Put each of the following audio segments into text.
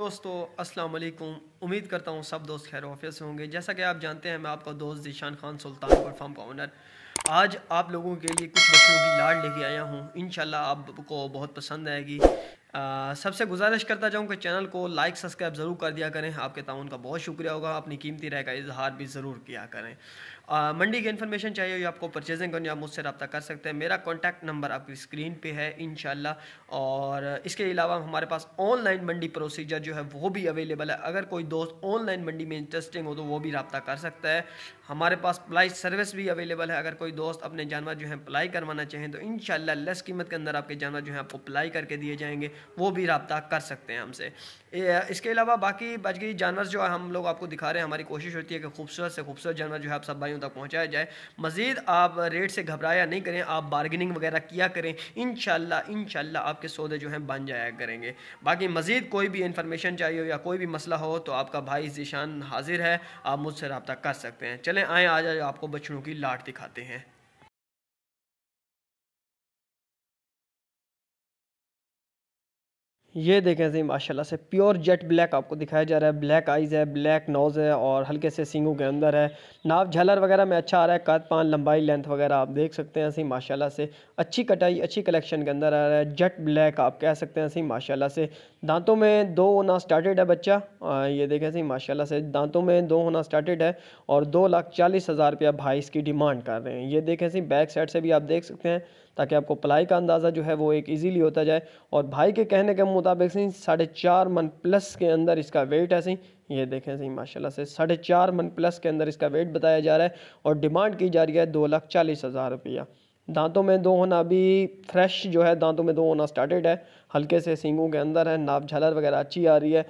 दोस्तों अस्सलाम वालेकुम उम्मीद करता हूँ सब दोस्त खैर ऑफिस से होंगे जैसा कि आप जानते हैं मैं आपका दोस्त ईशान खान सुल्तान और फार्म का ऑनर आज आप लोगों के लिए कुछ बच्चों की लाड लेके आया हूँ इन आपको बहुत पसंद आएगी सबसे गुजारिश करता जाऊँ कि चैनल को लाइक सब्सक्राइब ज़रूर कर दिया करें आपके ताउन का बहुत शुक्रिया होगा अपनी कीमती राय का इजहार भी ज़रूर किया करें मंडी की इन्फॉर्मेशन चाहिए हो आपको परचेजिंग करनी आप मुझसे रब्ता कर सकते हैं मेरा कॉन्टैक्ट नंबर आपकी स्क्रीन पे है इन और इसके अलावा हमारे पास ऑनलाइन मंडी प्रोसीजर जो है वो भी अवेलेबल है अगर कोई दोस्त ऑनलाइन मंडी में इंटरेस्टिंग हो तो वो भी रब्ता कर सकता है हमारे पास प्लाई सर्विस भी अवेलेबल है अगर कोई दोस्त अपने जानवर जो है प्लाई करवाना चाहें तो इन लेस कीमत के अंदर आपके जानवर जो है आपको प्लाई करके दिए जाएंगे वो भी रब्ता कर सकते हैं हमसे इसके अलावा बाकी गई जानवर जो है हम लोग आपको दिखा रहे हैं हमारी कोशिश होती है कि खूबसूरत से खूबसूरत जानवर जो है आप सब भाई तक पहुँचाया जाए मज़ीद आप रेट से घबराया नहीं करें आप बारगेनिंग वगैरह किया करें इन इन आपके सौदे जो हैं बन जाया करेंगे बाकी मज़ीद कोई भी इंफॉर्मेशन चाहिए या कोई भी मसला हो तो आपका भाई जीशान हाजिर है आप मुझसे रबता कर सकते हैं चलें आएँ आज आपको बछड़ों की लाट दिखाते हैं ये देखें सही माशाल्लाह से प्योर जेट ब्लैक आपको दिखाया जा रहा है ब्लैक आइज़ है ब्लैक नोज़ है और हल्के से सिंगों के अंदर है नाव झलर वगैरह में अच्छा आ रहा है कद पान लंबाई लेंथ वगैरह आप देख सकते हैं सही माशाल्लाह से अच्छी कटाई अच्छी कलेक्शन के अंदर आ रहा है जेट ब्लैक आप कह सकते हैं सही माशाला से दांतों में दो होना स्टार्टेड है बच्चा आ, ये देखें सही माशाला से दांतों में दो होना स्टार्टेड है और दो लाख चालीस हज़ार रुपया भाई इसकी डिमांड कर रहे हैं ये देखें सही बैक साइड से भी आप देख सकते हैं ताकि आपको प्लाई का अंदाज़ा जो है वो एक ईजीली होता जाए और भाई के कहने के मुताबिक सही साढ़े चार मन प्लस के अंदर इसका वेट है सही ये देखें सही माशाल्लाह से साढ़े चार मन प्लस के अंदर इसका वेट बताया जा रहा है और डिमांड की जा रही है दो लाख चालीस हज़ार रुपया दांतों में दो होना अभी फ्रेश जो है दांतों में दो होना स्टार्टेड है हल्के से सींगों के अंदर है नाप झालर वगैरह अच्छी आ रही है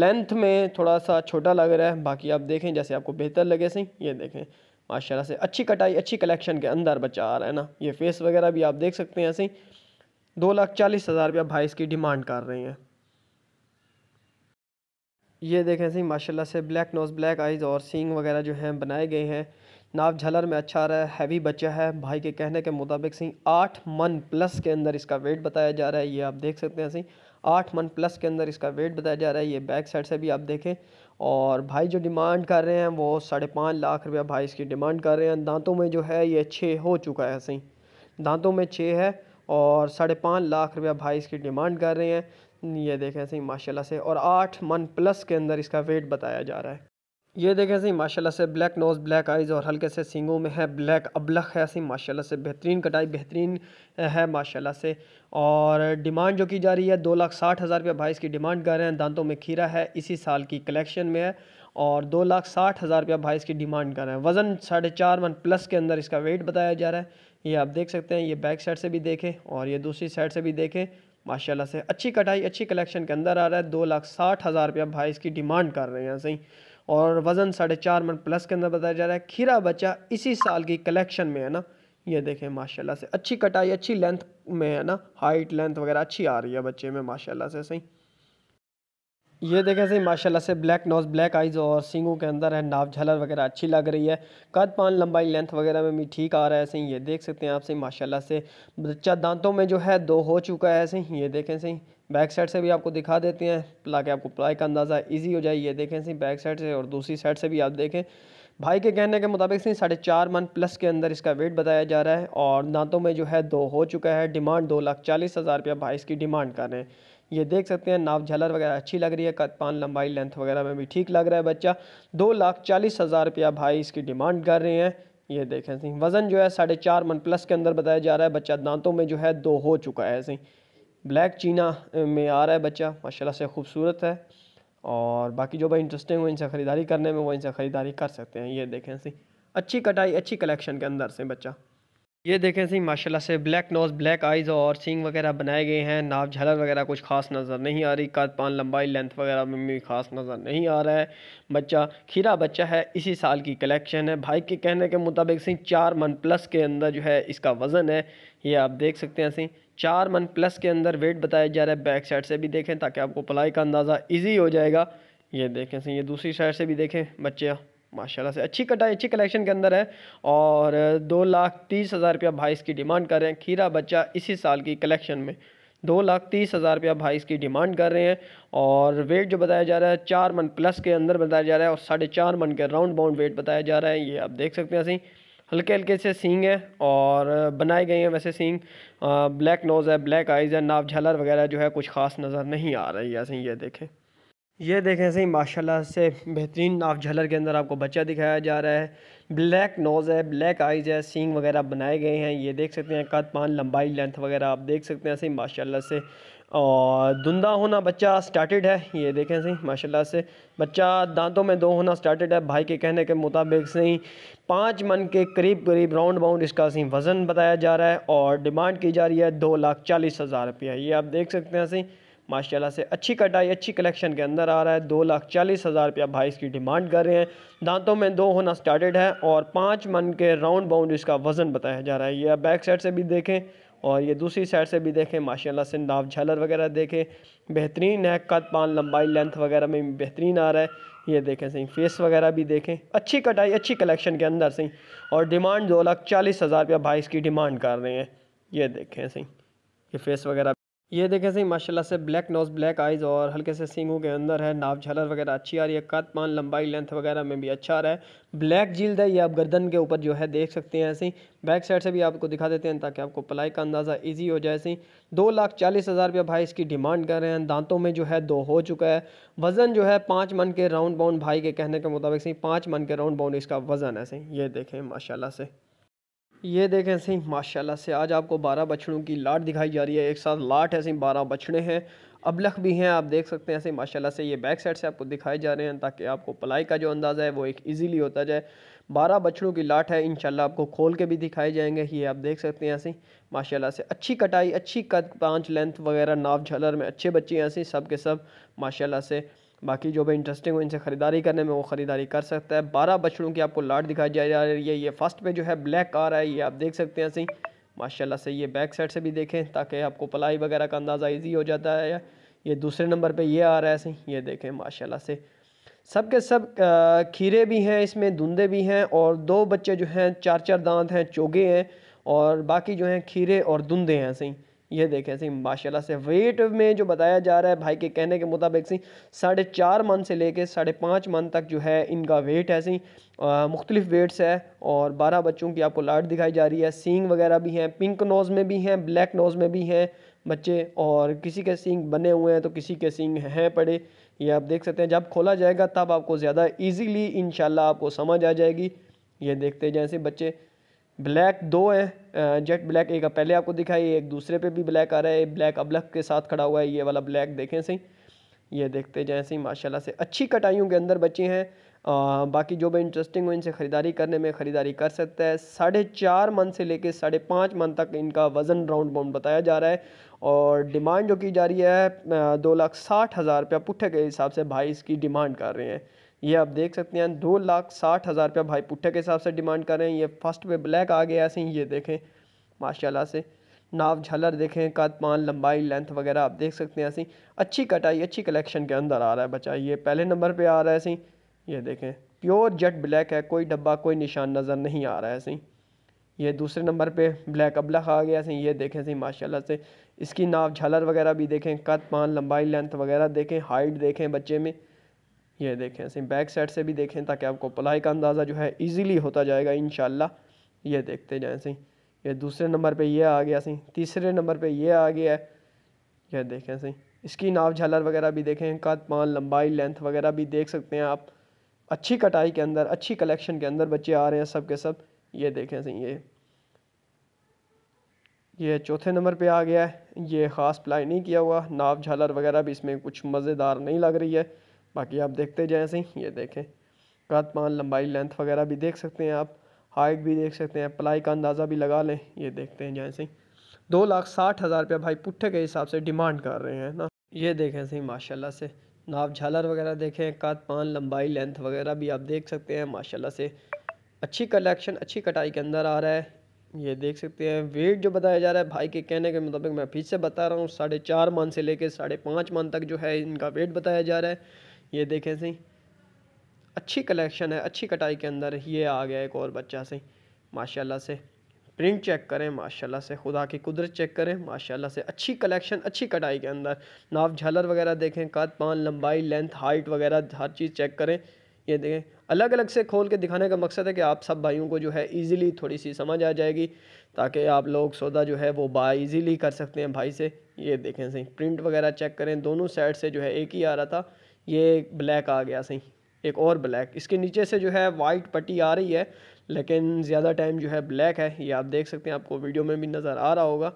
लेंथ में थोड़ा सा छोटा लग रहा है बाकी आप देखें जैसे आपको बेहतर लगे सही ये देखें माशाल्लाह से अच्छी कटाई अच्छी कलेक्शन के अंदर बचा आ रहा है ना ये फेस वगैरह भी आप देख सकते हैं ऐसे ही दो लाख चालीस हज़ार रुपया भाई इसकी डिमांड कर रहे हैं ये देखें ऐसे ही से ब्लैक नोज़ ब्लैक आइज़ और सींग वगैरह जो हैं बनाए गए हैं नाव झलर में अच्छा आ रहा है हैवी बच्चा है भाई के कहने के मुताबिक सही आठ मन प्लस के अंदर इसका वेट बताया जा रहा है ये आप देख सकते हैं सही आठ मन प्लस के अंदर इसका वेट बताया जा रहा है ये बैक साइड से भी आप देखें और भाई जो डिमांड कर रहे हैं वो साढ़े पाँच लाख रुपया भाई इसकी डिमांड कर रहे हैं दांतों में जो है ये छः हो चुका है सही दांतों में छः है और साढ़े पाँच लाख रुपया भाई इसकी डिमांड कर रहे हैं ये देखें सही माशाल्लाह से और आठ मन प्लस के अंदर इसका वेट बताया जा रहा है ये देखें सही माशाल्लाह से ब्लैक नोज़ ब्लैक आइज़ और हल्के से सिंगों में है ब्लैक अबलख है सही माशाल्लाह से बेहतरीन कटाई बेहतरीन है माशाल्लाह से और डिमांड जो की जा रही है दो लाख साठ हज़ार रुपये भाई इसकी डिमांड कर रहे हैं दांतों में खीरा है इसी साल की कलेक्शन में है और दो लाख साठ हज़ार रुपया भाई इसकी डिमांड कर रहे हैं वज़न साढ़े चार वन प्लस के अंदर इसका वेट बताया जा रहा है ये आप देख सकते हैं ये बैक साइड से भी देखें और ये दूसरी साइड से भी देखें माशाल्लाह से अच्छी कटाई अच्छी कलेक्शन के अंदर आ रहा है दो लाख साठ हज़ार रुपया भाई इसकी डिमांड कर रहे हैं सही और वज़न साढ़े चार मन प्लस के अंदर बताया जा रहा है खीरा बच्चा इसी साल की कलेक्शन में है ना ये देखें माशाल्लाह से अच्छी कटाई अच्छी लेंथ में है ना हाइट लेंथ वगैरह अच्छी आ रही है बच्चे में माशाल्लाह से सही ये देखें सही माशाल्लाह से ब्लैक नोज ब्लैक आइज़ और सिंगों के अंदर है नाव झलर वगैरह अच्छी लग रही है कद पान लंबाई लेंथ वगैरह में भी ठीक आ रहा है सही ये देख सकते हैं आप सही माशाल्लाह से बच्चा दांतों में जो है दो हो चुका है सही ये देखें सही बैक साइड से भी आपको दिखा देते हैं प्ला के आपको प्लाई का अंदाज़ा ईजी हो जाए ये देखें सी बैक साइड से और दूसरी साइड से भी आप देखें भाई के कहने के मुताबिक सी साढ़े चार मन प्लस के अंदर इसका वेट बताया जा रहा है और दांतों में जो है दो हो चुका है डिमांड दो लाख चालीस हज़ार रुपया भाई इसकी डिमांड कर रहे हैं ये देख सकते हैं नाव झलर वगैरह अच्छी लग रही है कद पान लंबाई लेंथ वगैरह में भी ठीक लग रहा है बच्चा दो लाख चालीस हज़ार रुपया भाई इसकी डिमांड कर रहे हैं ये देखें सही वज़न जो है साढ़े चार मन प्लस के अंदर बताया जा रहा है बच्चा दांतों में जो है दो हो चुका है सही ब्लैक चीना में आ रहा है बच्चा माशाल्लाह से खूबसूरत है और बाकी जो भाई इंटरेस्टिंग हो इनसे ख़रीदारी करने में वो इनसे ख़रीदारी कर सकते हैं ये देखें सी अच्छी कटाई अच्छी कलेक्शन के अंदर से बच्चा ये देखें सही माशाल्लाह से ब्लैक नोज़ ब्लैक आइज़ और सिंग वगैरह बनाए गए हैं नाव झलर वगैरह कुछ खास नज़र नहीं आ रही कद पान लंबाई लेंथ वगैरह में भी खास नज़र नहीं आ रहा है बच्चा खीरा बच्चा है इसी साल की कलेक्शन है भाई के कहने के मुताबिक सिंह चार मन प्लस के अंदर जो है इसका वज़न है ये आप देख सकते हैं सिंह चार मन प्लस के अंदर वेट बताया जा रहा है बैक साइड से भी देखें ताकि आपको पलाई का अंदाज़ा ईजी हो जाएगा ये देखें सिंह ये दूसरी साइड से भी देखें बच्चे माशाल्लाह से अच्छी कटाई अच्छी कलेक्शन के अंदर है और दो लाख तीस हज़ार रुपया भाई इसकी डिमांड कर रहे हैं खीरा बच्चा इसी साल की कलेक्शन में दो लाख तीस हज़ार रुपया भाई इसकी डिमांड कर रहे हैं और वेट जो बताया जा रहा है चार मन प्लस के अंदर बताया जा रहा है और साढ़े चार मन के राउंड बाउंड वेट बताया जा रहा है ये आप देख सकते हैं सही हल्के हल्के से सींग हैं और बनाए गए हैं वैसे सींग ब्लैक नोज़ है ब्लैक आइज़ है नाव झालर वगैरह जो है कुछ खास नज़र नहीं आ रही है सही ये देखें ये देखें सही माशाल्लाह से बेहतरीन नाव झलर के अंदर आपको बच्चा दिखाया जा रहा है ब्लैक नोज़ है ब्लैक आइज है सींग वगैरह बनाए गए हैं ये देख सकते हैं कद पान लंबाई लेंथ वगैरह आप देख सकते हैं सही माशाल्लाह से और धुंधा होना बच्चा स्टार्टेड है ये देखें सही माशाल्लाह से बच्चा दांतों में दो होना स्टार्टेड है भाई के कहने के मुताबिक सही पाँच मन के करीब करीब राउंड बाउंड इसका सही वज़न बताया जा रहा है और डिमांड की जा रही है दो लाख चालीस हज़ार रुपया ये आप देख सकते हैं सही माशाल्लाह से अच्छी कटाई अच्छी कलेक्शन के अंदर आ रहा है दो लाख चालीस हज़ार रुपया भाई इसकी डिमांड कर रहे हैं दांतों में दो होना स्टार्टेड है और पाँच मन के राउंड बाउंड इसका वज़न बताया जा रहा है यह बैक साइड से भी देखें और ये दूसरी साइड से भी देखें माशाल्लाह से नाव झालर वगैरह देखें बेहतरीन है कद पान लंबाई लेंथ वगैरह में बेहतरीन आ रहा है ये देखें सही फेस वगैरह भी देखें अच्छी कटाई अच्छी कलेक्शन के अंदर सही और डिमांड दो लाख चालीस हज़ार रुपया भाई इसकी डिमांड कर रहे हैं ये देखें सही ये फेस वगैरह ये देखें सही माशाल्लाह से ब्लैक नोज़ ब्लैक आइज़ और हल्के से सींगों के अंदर है नाव झलर वगैरह अच्छी आ रही है कद पान लंबाई लेंथ वगैरह में भी अच्छा आ रहा है ब्लैक जील्ड है ये आप गर्दन के ऊपर जो है देख सकते हैं ऐसे ही बैक साइड से भी आपको दिखा देते हैं ताकि आपको पलाई का अंदाज़ा ईजी हो जाए ऐसे ही दो लाख चालीस हज़ार रुपया भाई इसकी डिमांड कर रहे हैं दांतों में जो है दो हो चुका है वज़न जो है पाँच मन के राउंड बाउंड भाई के कहने के मुताबिक सही पाँच मन के राउंड बाउंड इसका वज़न है सही ये देखें माशाला से ये देखें सही माशाल्लाह से आज आपको बारह बछड़ों की लाट दिखाई जा रही है एक साथ लाट है सही बारह बछड़े हैं अबलख भी हैं आप देख सकते हैं सही माशाल्लाह से ये बैक साइड से आपको दिखाए जा रहे हैं ताकि आपको पलाई का जो अंदाज़ा है वो एक इजीली होता जाए बारह बछड़ों की लाट है इंशाल्लाह आपको खोल के भी दिखाए जाएंगे ये आप देख सकते हैं सही माशाल्लाह से अच्छी कटाई अच्छी कद पाँच लेंथ वगैरह नाव झलर में अच्छे बच्चे हैं सही सब के सब माशाल्लाह से बाकी जो भी इंटरेस्टिंग हो इनसे ख़रीदारी करने में वो ख़रीदारी कर सकता है बारह बछड़ों की आपको लाट दिखाई जा रही है ये फर्स्ट पे जो है ब्लैक आ रहा है ये आप देख सकते हैं सही माशाल्लाह से ये बैक साइड से भी देखें ताकि आपको पलाई वगैरह का अंदाज़ा ईजी हो जाता है ये दूसरे नंबर पर ये आ रहा है सही ये देखें माशाला से सब के सब खीरे भी हैं इसमें धुंधे भी हैं और दो बच्चे जो हैं चार चार दांत हैं चोगे हैं और बाकी जो हैं खीरे और धुंधे हैं सही ये देखें सी माशाल्लाह से वेट में जो बताया जा रहा है भाई के कहने के मुताबिक सी साढ़े चार मन से लेके साढ़े पाँच मंथ तक जो है इनका वेट है सी मुख्तलिफ वेट्स है और बारह बच्चों की आपको लाट दिखाई जा रही है सींग वगैरह भी हैं पिंक नोज़ में भी हैं ब्लैक नोज़ में भी हैं बच्चे और किसी के सींग बने हुए हैं तो किसी के सींग हैं पड़े ये आप देख सकते हैं जब खोला जाएगा तब आपको ज़्यादा ईजीली इन आपको समझ आ जाएगी ये देखते जैसे बच्चे ब्लैक दो है जेट ब्लैक एक पहले आपको दिखाई एक दूसरे पे भी ब्लैक आ रहा है ब्लैक अबलक के साथ खड़ा हुआ है ये वाला ब्लैक देखें सही ये देखते जाएँ सही माशाल्लाह से अच्छी कटाइयों के अंदर बचे हैं बाकी जो भी इंटरेस्टिंग हो इनसे ख़रीदारी करने में ख़रीदारी कर सकता है साढ़े चार मन से लेकर साढ़े पाँच मन तक इनका वज़न राउंड बाउंड बताया जा रहा है और डिमांड जो की जा रही है दो लाख साठ हज़ार रुपया पुट्ठे के हिसाब से भाई इसकी डिमांड कर रहे हैं ये आप देख सकते हैं दो लाख साठ हज़ार रुपया भाई पुट्ठे के हिसाब से डिमांड कर रहे हैं ये फर्स्ट पे ब्लैक आ गया ऐसे ही ये देखें माशाल्लाह से नाव झलर देखें कद पान लंबाई लेंथ वगैरह आप देख सकते हैं ऐसे अच्छी कटाई अच्छी कलेक्शन के अंदर आ रहा है बचा ये पहले नंबर पर आ रहा है ऐसे ये देखें प्योर जेट ब्लैक है कोई डब्बा कोई निशान नज़र नहीं आ रहा है ऐसे ये दूसरे नंबर पे ब्लैक अबला खा गया सही ये देखें सही माशाल्लाह से इसकी नाव झालर वगैरह भी देखें कद पान लंबाई लेंथ वगैरह देखें हाइट देखें बच्चे में ये देखें सेम बैक साइड से भी देखें ताकि आपको पलाई का अंदाज़ा जो है इजीली होता जाएगा इन ये देखते जाएँ सही ये दूसरे नंबर पे ये आ गया सही तीसरे नंबर पे ये आ गया है यह देखें सही इसकी नाव झालर वगैरह भी देखें कद पान लंबाई लेंथ वगैरह भी देख सकते हैं आप अच्छी कटाई के अंदर अच्छी कलेक्शन के अंदर बच्चे आ रहे हैं सब के सब ये देखें सही ये ये चौथे नंबर पे आ गया है ये ख़ास प्लाई नहीं किया हुआ नाव झालर वगैरह भी इसमें कुछ मज़ेदार नहीं लग रही है बाकी आप देखते जाएँ सही ये देखें कद पान लंबाई लेंथ वगैरह भी देख सकते हैं आप हाइट भी देख सकते हैं प्लाई का अंदाज़ा भी लगा लें ये देखते हैं जैसे सही दो लाख साठ हज़ार रुपया भाई पुट्ठे के हिसाब से डिमांड कर रहे हैं ना ये देखें सही माशाल्लाह से नाप झालर वगैरह देखें कद पान लंबाई लेंथ वगैरह भी आप देख सकते हैं माशाल्लाह से अच्छी कलेक्शन अच्छी कटाई के अंदर आ रहा है ये देख सकते हैं वेट जो बताया जा रहा है भाई के कहने के मुताबिक मैं फिर से बता रहा हूँ साढ़े चार मान से लेकर साढ़े पाँच मान तक जो है इनका वेट बताया जा रहा है ये देखें सही अच्छी कलेक्शन है अच्छी कटाई के अंदर ये आ गया एक और बच्चा सही माशाल्लाह से प्रिंट चेक करें माशाल्लाह से खुदा की कुदरत चेक करें माशाल्लाह से अच्छी कलेक्शन अच्छी कटाई के अंदर नाव झालर वगैरह देखें कद पान लंबाई लेंथ हाइट वगैरह हर चीज़ चेक करें ये देखें अलग अलग से खोल के दिखाने का मकसद है कि आप सब भाइयों को जो है इजीली थोड़ी सी समझ आ जाएगी ताकि आप लोग सौदा जो है वो बाय इजीली कर सकते हैं भाई से ये देखें सही प्रिंट वगैरह चेक करें दोनों साइड से जो है एक ही आ रहा था ये ब्लैक आ गया सही एक और ब्लैक इसके नीचे से जो है वाइट पट्टी आ रही है लेकिन ज़्यादा टाइम जो है ब्लैक है ये आप देख सकते हैं आपको वीडियो में भी नज़र आ रहा होगा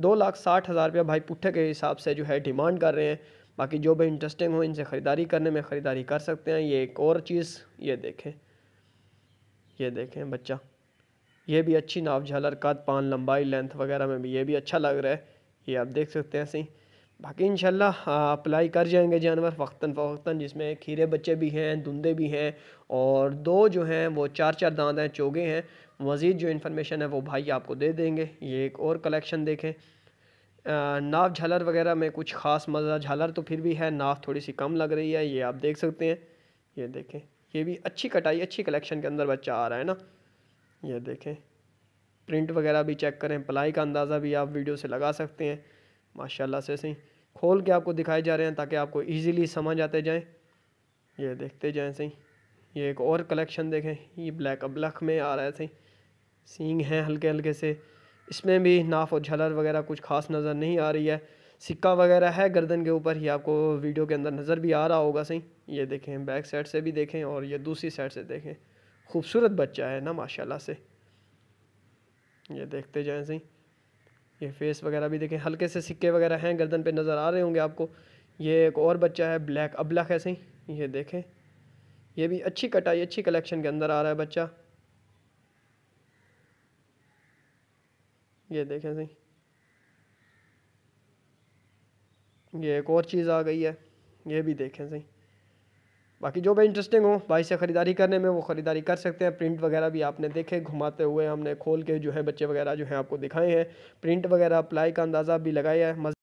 दो लाख साठ हज़ार रुपया भाई पुट्ठे के हिसाब से जो है डिमांड कर रहे हैं बाकी जो भी इंटरेस्टिंग हो इनसे ख़रीदारी करने में ख़रीदारी कर सकते हैं ये एक और चीज़ ये देखें ये देखें बच्चा ये भी अच्छी नाव झलर कद पान लंबाई लेंथ वगैरह में भी ये भी अच्छा लग रहा है ये आप देख सकते हैं सही बाकी इन अप्लाई कर जाएंगे जानवर वक्ता फ़वक्ता जिसमें खीरे बच्चे भी हैं धुंदे भी हैं और दो जो हैं वो चार चार दांत हैं चोगे हैं मज़ीद जो इन्फॉर्मेशन है वो भाई आपको दे देंगे ये एक और कलेक्शन देखें नाव झालर वगैरह में कुछ ख़ास मज़ा झालर तो फिर भी है नाव थोड़ी सी कम लग रही है ये आप देख सकते हैं ये देखें ये भी अच्छी कटाई अच्छी कलेक्शन के अंदर बच्चा आ रहा है ना ये देखें प्रिंट वगैरह भी चेक करें प्लाई का अंदाज़ा भी आप वीडियो से लगा सकते हैं माशाल्लाह से सही खोल के आपको दिखाए जा रहे हैं ताकि आपको इजीली समझ आते जाएं ये देखते जाएं सही ये एक और कलेक्शन देखें ये ब्लैक अब्लख में आ रहा है सही सींग हैं हल्के हल्के से इसमें भी नाफ और झलर वगैरह कुछ खास नज़र नहीं आ रही है सिक्का वगैरह है गर्दन के ऊपर ही आपको वीडियो के अंदर नज़र भी आ रहा होगा सही ये देखें बैक साइड से भी देखें और ये दूसरी साइड से देखें खूबसूरत बच्चा है ना माशाल्लाह से ये देखते जाएं सही ये फेस वगैरह भी देखें हल्के से सिक्के वगैरह हैं गर्दन पे नज़र आ रहे होंगे आपको ये एक और बच्चा है ब्लैक अबला कैसे ही ये देखें ये भी अच्छी कटाई अच्छी कलेक्शन के अंदर आ रहा है बच्चा ये देखें सही ये एक और चीज़ आ गई है ये भी देखें सही बाकी जो भी इंटरेस्टिंग हो भाई से ख़रीदारी करने में वो ख़रीदारी कर सकते हैं प्रिंट वगैरह भी आपने देखे घुमाते हुए हमने खोल के जो है बच्चे वगैरह जो है आपको दिखाए हैं प्रिंट वगैरह अप्लाई का अंदाज़ा भी लगाया है